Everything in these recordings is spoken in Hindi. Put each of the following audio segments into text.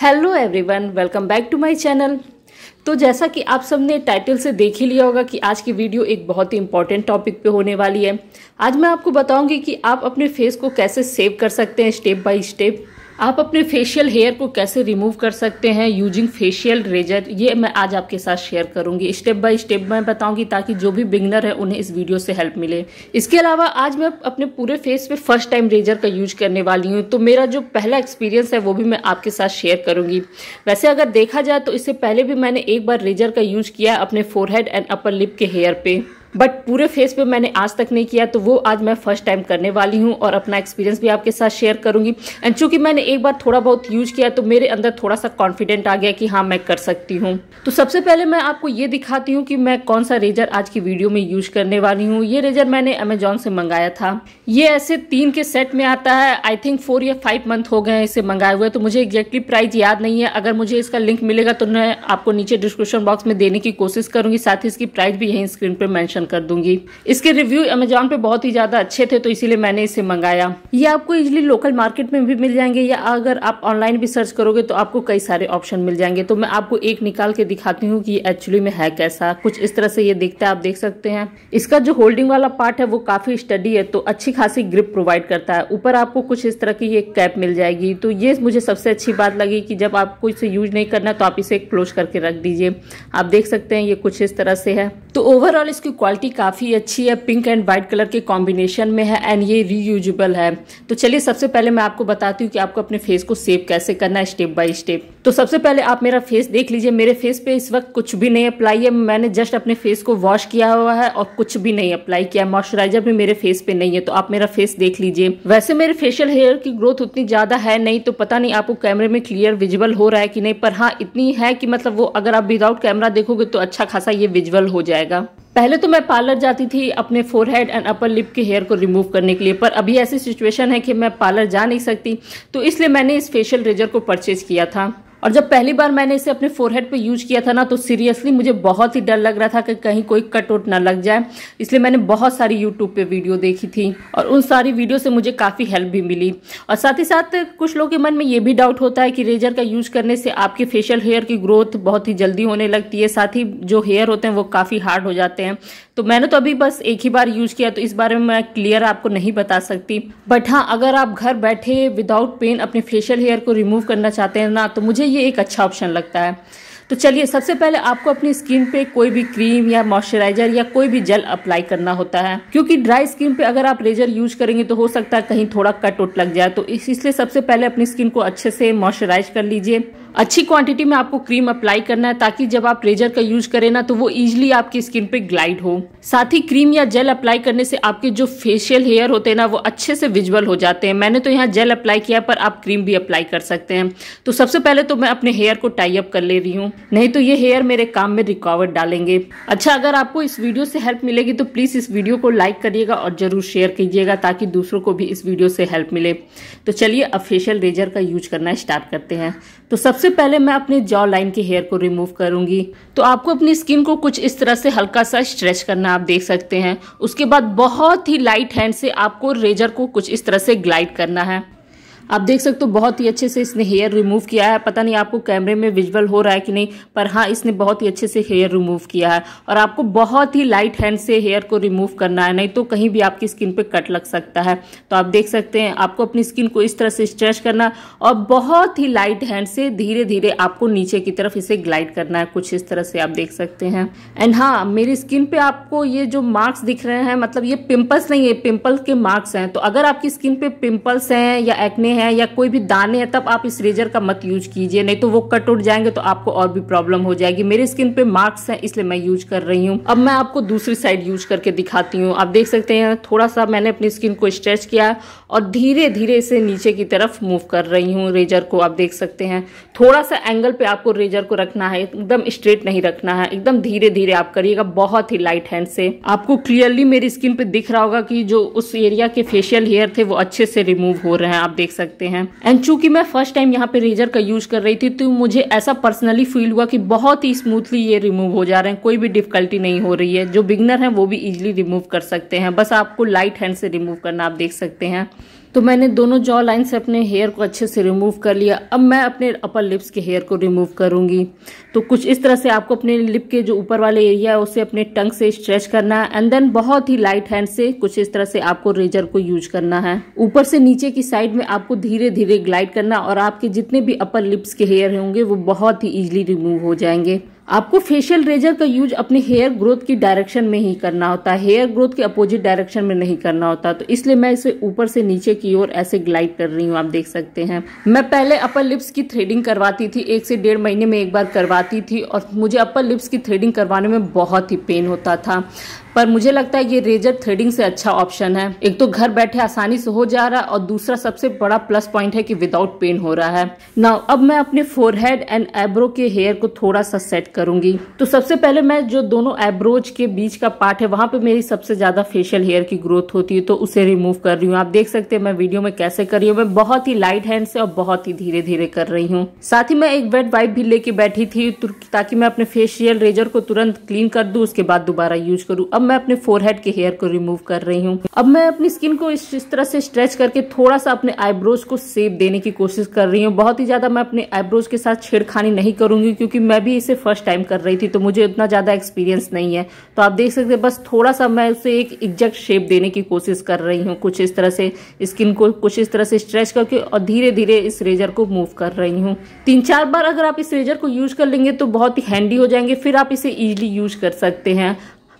hello everyone welcome back to my channel तो जैसा कि आप सबने टाइटल से देख ही लिया होगा कि आज की वीडियो एक बहुत ही इंपॉर्टेंट टॉपिक पे होने वाली है आज मैं आपको बताऊंगी कि आप अपने फेस को कैसे सेव कर सकते हैं स्टेप बाय स्टेप आप अपने फेशियल हेयर को कैसे रिमूव कर सकते हैं यूजिंग फेशियल रेजर ये मैं आज आपके साथ शेयर करूंगी स्टेप बाय स्टेप मैं बताऊंगी ताकि जो भी बिगनर है उन्हें इस वीडियो से हेल्प मिले इसके अलावा आज मैं अपने पूरे फेस पे फर्स्ट टाइम रेजर का यूज करने वाली हूँ तो मेरा जो पहला एक्सपीरियंस है वो भी मैं आपके साथ शेयर करूंगी वैसे अगर देखा जाए तो इससे पहले भी मैंने एक बार रेजर का यूज किया अपने फोरहेड एंड अपर लिप के हेयर पे बट पूरे फेस पे मैंने आज तक नहीं किया तो वो आज मैं फर्स्ट टाइम करने वाली हूँ और अपना एक्सपीरियंस भी आपके साथ शेयर करूंगी एंड चूंकि मैंने एक बार थोड़ा बहुत यूज किया तो मेरे अंदर थोड़ा सा कॉन्फिडेंट आ गया कि हाँ मैं कर सकती हूँ तो सबसे पहले मैं आपको ये दिखाती हूँ कि मैं कौन सा रेजर आज की वीडियो में यूज करने वाली हूँ ये रेजर मैंने अमेजोन से मंगाया था ये ऐसे तीन के सेट में आता है आई थिंक फोर या फाइव मंथ हो गए हैं इसे मंगाए हुए तो मुझे एक्जेक्टली प्राइस याद नहीं है अगर मुझे इसका लिंक मिलेगा तो मैं आपको नीचे डिस्क्रिप्शन बॉक्स में देने की कोशिश करूंगी साथ ही इसकी प्राइस भी यही स्क्रीन पर मैंशन ओपन कर दूंगी इसके रिव्यू अमेजोन पे बहुत ही ज्यादा अच्छे थे तो इसीलिए मैंने इसे मंगाया ये आपको इजिली लोकल मार्केट में भी मिल जाएंगे या अगर आप ऑनलाइन भी सर्च करोगे तो आपको कई सारे ऑप्शन मिल जाएंगे तो मैं आपको एक निकाल के दिखाती हूँ कि ये एक्चुअली में है कैसा कुछ इस तरह से ये दिखता है आप देख सकते हैं इसका जो होल्डिंग वाला पार्ट है वो काफी स्टडी है तो अच्छी खासी ग्रिप प्रोवाइड करता है ऊपर आपको कुछ इस तरह की ये कैप मिल जाएगी तो ये मुझे सबसे अच्छी बात लगी कि जब आपको इसे यूज नहीं करना तो आप इसे क्लोज करके रख दीजिए आप देख सकते हैं ये कुछ इस तरह से है तो ओवरऑल इसकी क्वालिटी क्वालिटी काफ़ी अच्छी है पिंक एंड वाइट कलर के कॉम्बिनेशन में है एंड ये रीयूजेबल है तो चलिए सबसे पहले मैं आपको बताती हूँ कि आपको अपने फेस को सेव कैसे करना है स्टेप बाय स्टेप तो सबसे पहले आप मेरा फेस देख लीजिए मेरे फेस पे इस वक्त कुछ भी नहीं अप्लाई है मैंने जस्ट अपने फेस को वॉश किया हुआ है और कुछ भी नहीं अप्लाई किया मॉइस्चराइजर भी मेरे फेस पे नहीं है तो आप मेरा फेस देख लीजिए वैसे मेरे फेशियल हेयर की ग्रोथ उतनी ज्यादा है नहीं तो पता नहीं आपको कैमरे में क्लियर विजुअल हो रहा है कि नहीं पर हाँ इतनी है कि मतलब वो अगर आप विदाउट कैमरा देखोगे तो अच्छा खासा ये विजुअल हो जाएगा पहले तो मैं पार्लर जाती थी अपने फोरहेड एंड अपर लिप के हेयर को रिमूव करने के लिए पर अभी ऐसी सिचुएशन है कि मैं पार्लर जा नहीं सकती तो इसलिए मैंने इस फेशियल रेजर को परचेज किया था और जब पहली बार मैंने इसे अपने फोरहेड पे यूज किया था ना तो सीरियसली मुझे बहुत ही डर लग रहा था कि कहीं कोई कट वट ना लग जाए इसलिए मैंने बहुत सारी यूट्यूब पे वीडियो देखी थी और उन सारी वीडियो से मुझे काफ़ी हेल्प भी मिली और साथ ही साथ कुछ लोगों के मन में ये भी डाउट होता है कि रेजर का यूज करने से आपके फेशियल हेयर की ग्रोथ बहुत ही जल्दी होने लगती है साथ ही जो हेयर होते हैं वो काफ़ी हार्ड हो जाते हैं तो मैंने तो अभी बस एक ही बार यूज किया तो इस बारे में मैं क्लियर आपको नहीं बता सकती बट हाँ अगर आप घर बैठे विदाउट पेन अपने फेशियल हेयर को रिमूव करना चाहते हैं ना तो मुझे मुझे ये एक अच्छा ऑप्शन लगता है तो चलिए सबसे पहले आपको अपनी स्किन पे कोई भी क्रीम या मॉइस्चराइजर या कोई भी जेल अप्लाई करना होता है क्योंकि ड्राई स्किन पे अगर आप रेजर यूज करेंगे तो हो सकता है कहीं थोड़ा कट उट लग जाए तो इसलिए सबसे पहले अपनी स्किन को अच्छे से मॉइस्चराइज कर लीजिए अच्छी क्वांटिटी में आपको क्रीम अप्लाई करना है ताकि जब आप रेजर का यूज करें ना तो वो इजिली आपकी स्किन पे ग्लाइड हो साथ ही क्रीम या जेल अप्लाई करने से आपके जो फेशियल हेयर होते हैं ना वो अच्छे से विजुअल हो जाते हैं मैंने तो यहाँ जेल अप्लाई किया पर आप क्रीम भी अप्लाई कर सकते हैं तो सबसे पहले तो मैं अपने हेयर को टाई अप कर ले रही हूँ नहीं तो ये हेयर मेरे काम में रिकॉवर डालेंगे अच्छा अगर आपको इस वीडियो से हेल्प मिलेगी तो प्लीज़ इस वीडियो को लाइक करिएगा और ज़रूर शेयर कीजिएगा ताकि दूसरों को भी इस वीडियो से हेल्प मिले तो चलिए अब फेशियल रेजर का यूज करना स्टार्ट करते हैं तो सबसे पहले मैं अपने जॉ लाइन के हेयर को रिमूव करूंगी तो आपको अपनी स्किन को कुछ इस तरह से हल्का सा स्ट्रेच करना आप देख सकते हैं उसके बाद बहुत ही लाइट हैंड से आपको रेजर को कुछ इस तरह से ग्लाइड करना है आप देख सकते हो बहुत ही अच्छे से इसने हेयर रिमूव किया है पता नहीं आपको कैमरे में विजुअल हो रहा है कि नहीं पर हाँ इसने बहुत ही अच्छे से हेयर रिमूव किया है और आपको बहुत ही लाइट हैंड से हेयर को रिमूव करना है नहीं तो कहीं भी आपकी स्किन पे कट लग सकता है तो आप देख सकते हैं आपको अपनी स्किन को इस तरह से स्ट्रेच करना और बहुत ही लाइट हैंड से धीरे धीरे आपको नीचे की तरफ इसे ग्लाइड करना है कुछ इस तरह से आप देख सकते हैं एंड हाँ मेरी स्किन पे आपको ये जो मार्क्स दिख रहे हैं मतलब ये पिम्पल्स नहीं है पिम्पल के मार्क्स हैं तो अगर आपकी स्किन पे पिम्पल्स हैं या एक्ने हैं या कोई भी दाने हैं तब आप इस रेजर का मत यूज कीजिए नहीं तो वो कट उठ जाएंगे तो आपको और भी प्रॉब्लम हो जाएगी मेरे स्किन पे मार्क्स हैं इसलिए मैं यूज कर रही हूँ अब मैं आपको दूसरी साइड यूज करके दिखाती हूँ आप देख सकते हैं थोड़ा सा मैंने अपनी स्किन को स्ट्रेच किया और धीरे धीरे इसे नीचे की तरफ मूव कर रही हूँ रेजर को आप देख सकते हैं थोड़ा सा एंगल पे आपको रेजर को रखना है एकदम स्ट्रेट नहीं रखना है एकदम धीरे धीरे आप करिएगा बहुत ही लाइट हैंड से आपको क्लियरली मेरी स्किन पे दिख रहा होगा कि जो उस एरिया के फेशियल हेयर थे वो अच्छे से रिमूव हो रहे हैं आप देख सकते सकते हैं एंड चूंकि मैं फर्स्ट टाइम यहाँ पे रेजर का यूज कर रही थी तो मुझे ऐसा पर्सनली फील हुआ कि बहुत ही स्मूथली ये रिमूव हो जा रहे हैं कोई भी डिफिकल्टी नहीं हो रही है जो बिगनर है वो भी इजिली रिमूव कर सकते हैं बस आपको लाइट हैंड से रिमूव करना आप देख सकते हैं तो मैंने दोनों जॉ लाइन से अपने हेयर को अच्छे से रिमूव कर लिया अब मैं अपने अपर लिप्स के हेयर को रिमूव करूँगी तो कुछ इस तरह से आपको अपने लिप के जो ऊपर वाले एरिया है उसे अपने टंग से स्ट्रेच करना है एंड देन बहुत ही लाइट हैंड से कुछ इस तरह से आपको रेजर को यूज करना है ऊपर से नीचे की साइड में आपको धीरे धीरे ग्लाइड करना और आपके जितने भी अपर लिप्स के हेयर होंगे वो बहुत ही ईजिली रिमूव हो जाएंगे आपको फेशियल रेजर का यूज अपने हेयर ग्रोथ की डायरेक्शन में ही करना होता है हेयर ग्रोथ के अपोजिट डायरेक्शन में नहीं करना होता तो इसलिए मैं इसे ऊपर से नीचे की ओर ऐसे ग्लाइड कर रही हूँ आप देख सकते हैं मैं पहले अपर लिप्स की थ्रेडिंग करवाती थी एक से डेढ़ महीने में एक बार करवाती थी और मुझे अपर लिप्स की थ्रेडिंग करवाने में बहुत ही पेन होता था पर मुझे लगता है ये रेजर थ्रेडिंग से अच्छा ऑप्शन है एक तो घर बैठे आसानी से हो जा रहा है और दूसरा सबसे बड़ा प्लस पॉइंट है कि विदाउट पेन हो रहा है ना अब मैं अपने फोरहेड एंड एब्रो के हेयर को थोड़ा सा सेट करूंगी तो सबसे पहले मैं जो दोनों एब्रोज के बीच का पार्ट है वहां पे मेरी सबसे ज्यादा फेशियल हेयर की ग्रोथ होती है तो उसे रिमूव कर रही हूँ आप देख सकते हैं मैं वीडियो में कैसे कर रही हूँ मैं बहुत ही लाइट हैंड से और बहुत ही धीरे धीरे कर रही हूँ साथ ही मैं एक वेट वाइप भी लेके बैठी थी ताकि मैं अपने फेशियल रेजर को तुरंत क्लीन कर दू उसके बाद दोबारा यूज करूँ अब मैं अपने फोरहेड के हेयर को रिमूव कर रही हूँ अब मैं अपनी स्किन को इस तरह से स्ट्रेच करके थोड़ा सा अपने आईब्रोज को सेप देने की कोशिश कर रही हूँ बहुत ही ज्यादा मैं अपने आईब्रोज के साथ छेड़खानी नहीं करूंगी क्योंकि मैं भी इसे फर्स्ट टाइम कर रही थी तो मुझे उतना ज्यादा एक्सपीरियंस नहीं है तो आप देख सकते बस थोड़ा सा मैं उसे एक एग्जैक्ट शेप देने की कोशिश कर रही हूँ कुछ इस तरह से स्किन को कुछ इस तरह से स्ट्रेच करके और धीरे धीरे इस रेजर को मूव कर रही हूँ तीन चार बार अगर आप इस रेजर को यूज कर लेंगे तो बहुत ही हैंडी हो जाएंगे फिर आप इसे इजिली यूज कर सकते हैं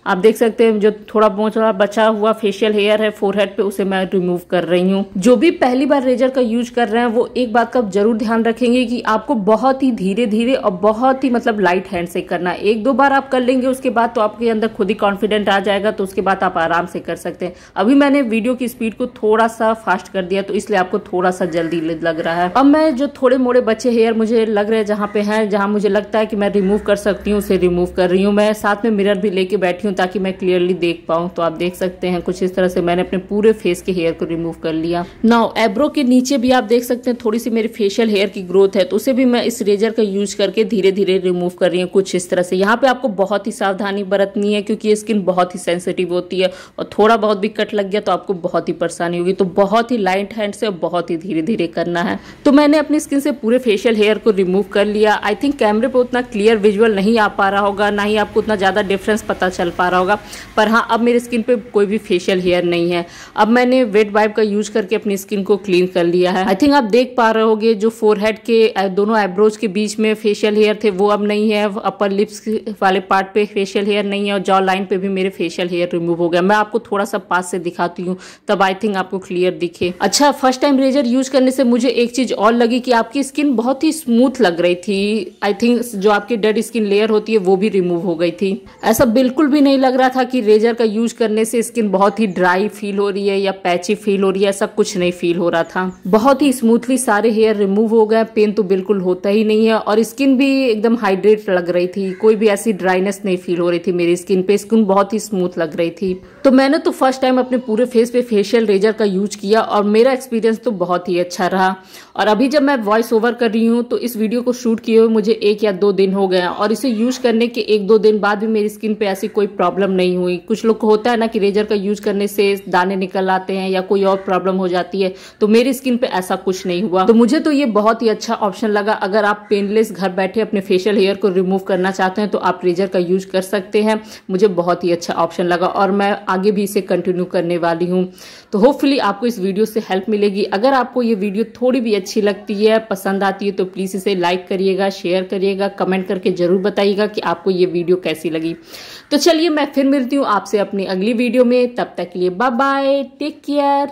आप देख सकते हैं जो थोड़ा बहुत थोड़ा बचा हुआ फेशियल हेयर है फोरहेड पे उसे मैं रिमूव कर रही हूँ जो भी पहली बार रेजर का यूज कर रहे हैं वो एक बात का जरूर ध्यान रखेंगे कि आपको बहुत ही धीरे धीरे और बहुत ही मतलब लाइट हैंड से करना है एक दो बार आप कर लेंगे उसके बाद तो आपके अंदर खुद ही कॉन्फिडेंट आ जाएगा तो उसके बाद आप आराम से कर सकते हैं अभी मैंने वीडियो की स्पीड को थोड़ा सा फास्ट कर दिया तो इसलिए आपको थोड़ा सा जल्दी लग रहा है अब मैं जो थोड़े मोड़े बच्चे हेयर मुझे लग रहे हैं जहाँ पे है जहाँ मुझे लगता है कि मैं रिमूव कर सकती हूँ उसे रिमूव कर रही हूँ मैं साथ में मिरर भी लेके बैठी हूँ ताकि मैं क्लियरली देख पाऊँ तो आप देख सकते हैं कुछ इस तरह से मैंने अपने पूरे फेस के हेयर को रिमूव कर लिया नाउ एब्रो के नीचे भी आप देख सकते हैं थोड़ी सी मेरी फेशियल हेयर की ग्रोथ है तो उसे भी मैं इस रेजर का यूज करके धीरे धीरे रिमूव कर रही हूँ कुछ इस तरह से यहाँ पे आपको बहुत ही सावधानी बरतनी है क्योंकि ये स्किन बहुत ही सेंसिटिव होती है और थोड़ा बहुत भी कट लग गया तो आपको बहुत ही परेशानी होगी तो बहुत ही लाइट हैंड से और बहुत ही धीरे धीरे करना है तो मैंने अपनी स्किन से पूरे फेशियल हेयर को रिमूव कर लिया आई थिंक कैमरे पर उतना क्लियर विजुअल नहीं आ पा रहा होगा ना ही आपको उतना ज़्यादा डिफरेंस पता चल पा पा रहा होगा पर हाँ अब मेरे स्किन पे कोई भी फेशियल हेयर नहीं है अब मैंने वेट वाइप का यूज करके अपनी स्किन को क्लीन कर लिया है आई थिंक आप देख पा रहे होगे जो फोरहेड के दोनों आईब्रोज के बीच में फेशियल हेयर थे वो अब नहीं है अपर लिप्स वाले पार्ट पे फेशियल हेयर नहीं है और जॉ लाइन पे भी मेरे फेशियल हेयर रिमूव हो गया मैं आपको थोड़ा सा पास से दिखाती हूँ तब आई थिंक आपको क्लियर दिखे अच्छा फर्स्ट टाइम रेजर यूज करने से मुझे एक चीज और लगी कि आपकी स्किन बहुत ही स्मूथ लग रही थी आई थिंक जो आपकी डेड स्किन लेयर होती है वो भी रिमूव हो गई थी ऐसा बिल्कुल भी नहीं नहीं लग रहा था कि रेजर का यूज करने से स्किन बहुत ही ड्राई फील हो रही है या पैची फील हो रही है ऐसा कुछ नहीं फील हो रहा था बहुत ही स्मूथली सारे हेयर रिमूव हो गए पेन तो बिल्कुल होता ही नहीं है और स्किन भी एकदम हाइड्रेट लग रही थी कोई भी ऐसी ड्राइनेस नहीं फील हो रही थी मेरी स्किन पे स्किन बहुत ही स्मूथ लग रही थी तो मैंने तो फर्स्ट टाइम अपने पूरे फेस पे फेशियल रेजर का यूज किया और मेरा एक्सपीरियंस तो बहुत ही अच्छा रहा और अभी जब मैं वॉइस ओवर कर रही हूँ तो इस वीडियो को शूट किए हुए मुझे एक या दो दिन हो गए और इसे यूज करने के एक दो दिन बाद भी मेरी स्किन पे ऐसी कोई प्रॉब्लम नहीं हुई कुछ लोग को होता है ना कि रेजर का यूज करने से दाने निकल आते हैं या कोई और प्रॉब्लम हो जाती है तो मेरी स्किन पे ऐसा कुछ नहीं हुआ तो मुझे तो ये बहुत ही अच्छा ऑप्शन लगा अगर आप पेनलेस घर बैठे अपने फेशियल हेयर को रिमूव करना चाहते हैं तो आप रेजर का यूज कर सकते हैं मुझे बहुत ही अच्छा ऑप्शन लगा और मैं आगे भी इसे कंटिन्यू करने वाली हूँ तो होपफुली आपको इस वीडियो से हेल्प मिलेगी अगर आपको ये वीडियो थोड़ी भी अच्छी लगती है पसंद आती है तो प्लीज़ इसे लाइक करिएगा शेयर करिएगा कमेंट करके ज़रूर बताइएगा कि आपको ये वीडियो कैसी लगी तो चलिए चलिए मैं फिर मिलती हूँ आपसे अपनी अगली वीडियो में तब तक के लिए बाय बाय टेक केयर